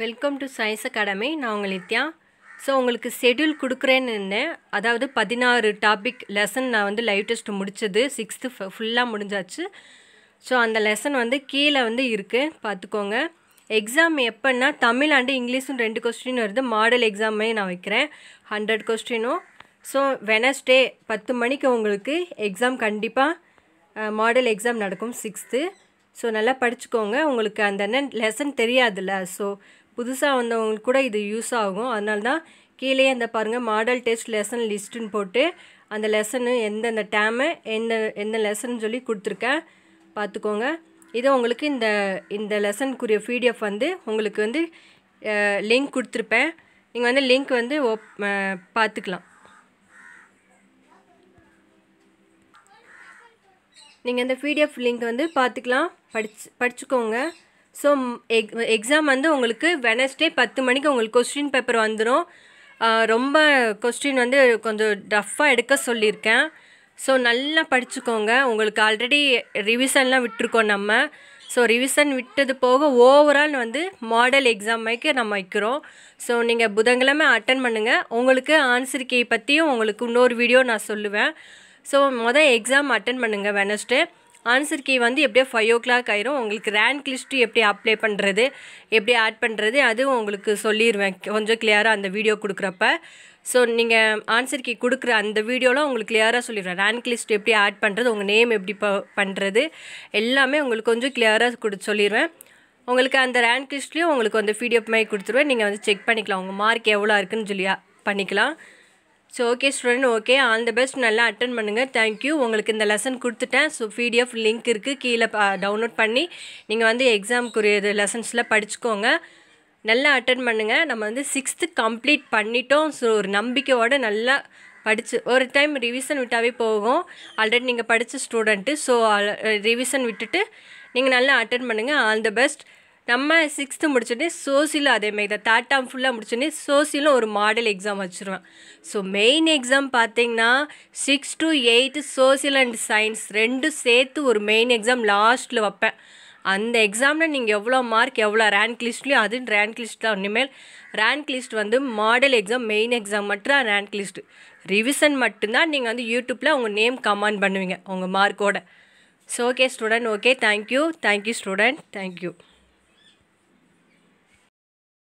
welcome to science academy நான் உங்கள் Nithya so உங்களுக்கு ஷெடியூல் கொடுக்குறேன்னு இருந்தேன் அதாவது பதினாறு டாபிக் லெசன் நான் வந்து லைவ் டெஸ்ட் முடித்தது சிக்ஸ்த்து ஃபுல்லாக முடிஞ்சாச்சு ஸோ அந்த லெசன் வந்து கீழே வந்து இருக்குது பார்த்துக்கோங்க எக்ஸாம் எப்போன்னா தமிழ் அண்டு இங்கிலீஷும் ரெண்டு கொஸ்டின் வருது மாடல் எக்ஸாமே நான் வைக்கிறேன் ஹண்ட்ரட் கொஸ்டினும் ஸோ வெனஸ்டே பத்து மணிக்கு உங்களுக்கு எக்ஸாம் கண்டிப்பாக மாடல் எக்ஸாம் நடக்கும் சிக்ஸ்த்து ஸோ நல்லா படிச்சுக்கோங்க உங்களுக்கு அந்த என்ன லெசன் தெரியாதுல்ல ஸோ புதுசாக வந்தவங்களுக்கு கூட இது யூஸ் ஆகும் அதனால தான் கீழே அந்த பாருங்கள் மாடல் டெஸ்ட் லெசன் லிஸ்ட்டுன்னு போட்டு அந்த லெசனு எந்தெந்த டேமு எந்த எந்த லெசன் சொல்லி கொடுத்துருக்கேன் பார்த்துக்கோங்க இது உங்களுக்கு இந்த இந்த லெசனுக்குரிய பிடிஎஃப் வந்து உங்களுக்கு வந்து லிங்க் கொடுத்துருப்பேன் நீங்கள் வந்து லிங்க் வந்து ஓப் பார்த்துக்கலாம் நீங்கள் இந்த பிடிஎஃப் லிங்க் வந்து பார்த்துக்கலாம் படிச்சு படிச்சுக்கோங்க ஸோ எக் எக்ஸாம் வந்து உங்களுக்கு வெனஸ்டே பத்து மணிக்கு உங்களுக்கு கொஸ்டின் பேப்பர் வந்துடும் ரொம்ப கொஸ்டின் வந்து கொஞ்சம் டஃப்பாக எடுக்க சொல்லியிருக்கேன் ஸோ நல்லா படிச்சுக்கோங்க உங்களுக்கு ஆல்ரெடி ரிவிஷன்லாம் விட்டுருக்கோம் நம்ம ஸோ ரிவிஷன் விட்டது போக ஓவரால் வந்து மாடல் எக்ஸாம் வைக்க நம்ம வைக்கிறோம் ஸோ நீங்கள் புதன்கிழமை அட்டன் பண்ணுங்கள் உங்களுக்கு ஆன்சர் கே பற்றியும் உங்களுக்கு இன்னொரு வீடியோ நான் சொல்லுவேன் ஸோ மொதல் எக்ஸாம் அட்டன் பண்ணுங்கள் வெனஸ்டே ஆன்சர் கீ வந்து எப்படியோ ஃபைவ் ஓ கிளாக் ஆயிரும் உங்களுக்கு ரேங்க் லிஸ்ட்டு எப்படி அப்ளை பண்ணுறது எப்படி ஆட் பண்ணுறது அதுவும் உங்களுக்கு சொல்லிடுவேன் கொஞ்சம் கிளியராக அந்த வீடியோ கொடுக்குறப்ப ஸோ நீங்கள் ஆன்சர் கீ கொடுக்குற அந்த வீடியோலாம் உங்களுக்கு கிளியராக சொல்லிடுவேன் ரேங்க் லிஸ்ட் எப்படி ஆட் பண்ணுறது உங்கள் நேம் எப்படி ப பண்ணுறது எல்லாமே உங்களுக்கு கொஞ்சம் கிளியராக கொடு சொல்லிடுவேன் உங்களுக்கு அந்த ரேங்க் லிஸ்ட்லேயும் உங்களுக்கு வந்து பிடிஎஃப் மாதிரி கொடுத்துருவேன் நீங்கள் வந்து செக் பண்ணிக்கலாம் உங்கள் மார்க் எவ்வளோ இருக்குதுன்னு சொல்லி பண்ணிக்கலாம் so okay student okay all the best நல்லா அட்டன் பண்ணுங்கள் தேங்க்யூ உங்களுக்கு இந்த லெசன் கொடுத்துட்டேன் ஸோ பிடிஎஃப் லிங்க் இருக்குது கீழே டவுன்லோட் பண்ணி நீங்கள் வந்து எக்ஸாமுக்குரிய இது லெசன்ஸில் படிச்சுக்கோங்க நல்லா அட்டன் பண்ணுங்கள் நம்ம வந்து சிக்ஸ்த்து கம்ப்ளீட் பண்ணிட்டோம் ஸோ ஒரு நம்பிக்கையோடு நல்லா படித்து ஒரு டைம் ரிவிஷன் விட்டாவே போகும் ஆல்ரெடி நீங்கள் படித்த ஸ்டூடெண்ட்டு ஸோ ரிவிஷன் விட்டுட்டு நீங்கள் நல்லா அட்டன் பண்ணுங்கள் ஆல் த பெஸ்ட் நம்ம சிக்ஸ்த்து முடிச்சோடனே சோசியலும் அதேமாரி தான் தேர்ட் டேம் ஃபுல்லாக முடிச்சோடனே சோசியலும் ஒரு மாடல் எக்ஸாம் வச்சுருவேன் ஸோ மெயின் எக்ஸாம் பார்த்தீங்கன்னா six to eighth social and science ரெண்டும் சேர்த்து ஒரு மெயின் எக்ஸாம் லாஸ்ட்டில் வைப்பேன் அந்த எக்ஸாமில் நீங்கள் எவ்வளோ மார்க் எவ்வளோ ரேங்க் லிஸ்ட்லேயும் அது ரேங்க் லிஸ்ட்டில் இனிமேல் ரேங்க் லிஸ்ட் வந்து மாடல் எக்ஸாம் மெயின் எக்ஸாம் மட்டும் ரேங்க் லிஸ்ட்டு ரிவிஷன் மட்டும்தான் நீங்கள் வந்து யூடியூப்பில் உங்கள் நேம் கமெண்ட் பண்ணுவீங்க உங்கள் மார்க்கோட so okay student okay thank you thank you student thank you